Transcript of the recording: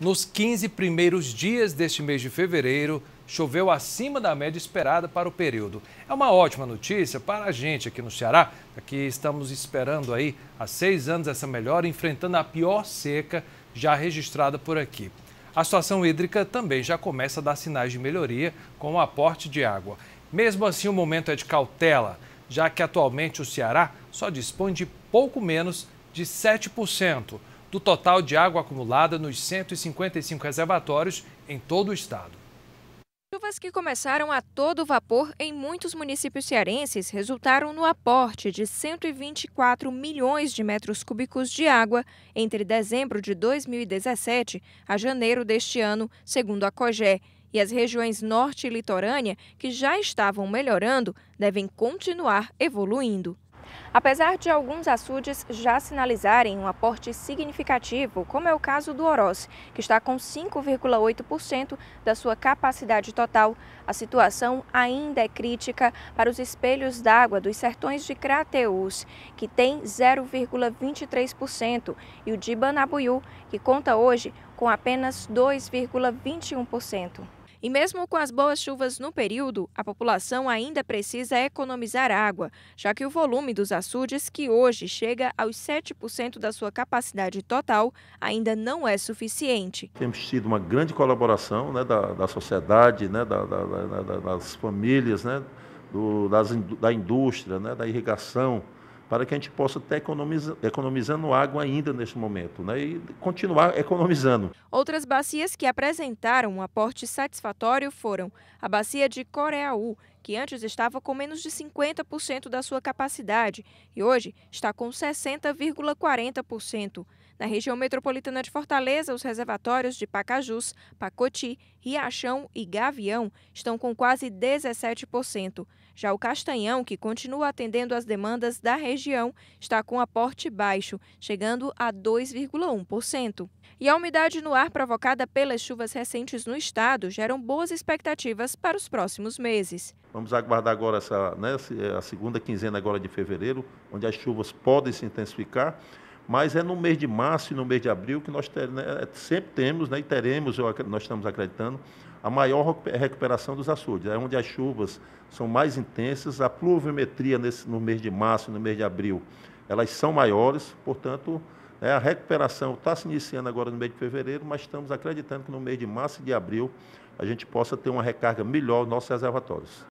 Nos 15 primeiros dias deste mês de fevereiro, choveu acima da média esperada para o período. É uma ótima notícia para a gente aqui no Ceará, que estamos esperando aí há seis anos essa melhora, enfrentando a pior seca já registrada por aqui. A situação hídrica também já começa a dar sinais de melhoria com o aporte de água. Mesmo assim, o momento é de cautela, já que atualmente o Ceará só dispõe de pouco menos de 7% do total de água acumulada nos 155 reservatórios em todo o estado. Chuvas que começaram a todo vapor em muitos municípios cearenses resultaram no aporte de 124 milhões de metros cúbicos de água entre dezembro de 2017 a janeiro deste ano, segundo a COGÉ. E as regiões norte e litorânea, que já estavam melhorando, devem continuar evoluindo. Apesar de alguns açudes já sinalizarem um aporte significativo, como é o caso do Oroz, que está com 5,8% da sua capacidade total, a situação ainda é crítica para os espelhos d'água dos sertões de Crateús, que tem 0,23%, e o de Banabuiú, que conta hoje com apenas 2,21%. E mesmo com as boas chuvas no período, a população ainda precisa economizar água, já que o volume dos açudes, que hoje chega aos 7% da sua capacidade total, ainda não é suficiente. Temos tido uma grande colaboração né, da, da, sociedade, né, da, da, das famílias, né, do, das, da indústria, né, da irrigação para que a gente possa estar economizando água ainda neste momento né, e continuar economizando. Outras bacias que apresentaram um aporte satisfatório foram a bacia de Coreaú, que antes estava com menos de 50% da sua capacidade e hoje está com 60,40%. Na região metropolitana de Fortaleza, os reservatórios de Pacajus, Pacoti, Riachão e Gavião estão com quase 17%. Já o Castanhão, que continua atendendo as demandas da região, está com aporte baixo, chegando a 2,1%. E a umidade no ar provocada pelas chuvas recentes no estado geram boas expectativas para os próximos meses. Vamos aguardar agora essa, né, é, a segunda quinzena agora de fevereiro, onde as chuvas podem se intensificar, mas é no mês de março e no mês de abril que nós ter, né, é, sempre temos né, e teremos, nós estamos acreditando, a maior recuperação dos açudes. É onde as chuvas são mais intensas, a pluviometria nesse, no mês de março e no mês de abril, elas são maiores, portanto, é, a recuperação está se iniciando agora no mês de fevereiro, mas estamos acreditando que no mês de março e de abril a gente possa ter uma recarga melhor nos nossos reservatórios.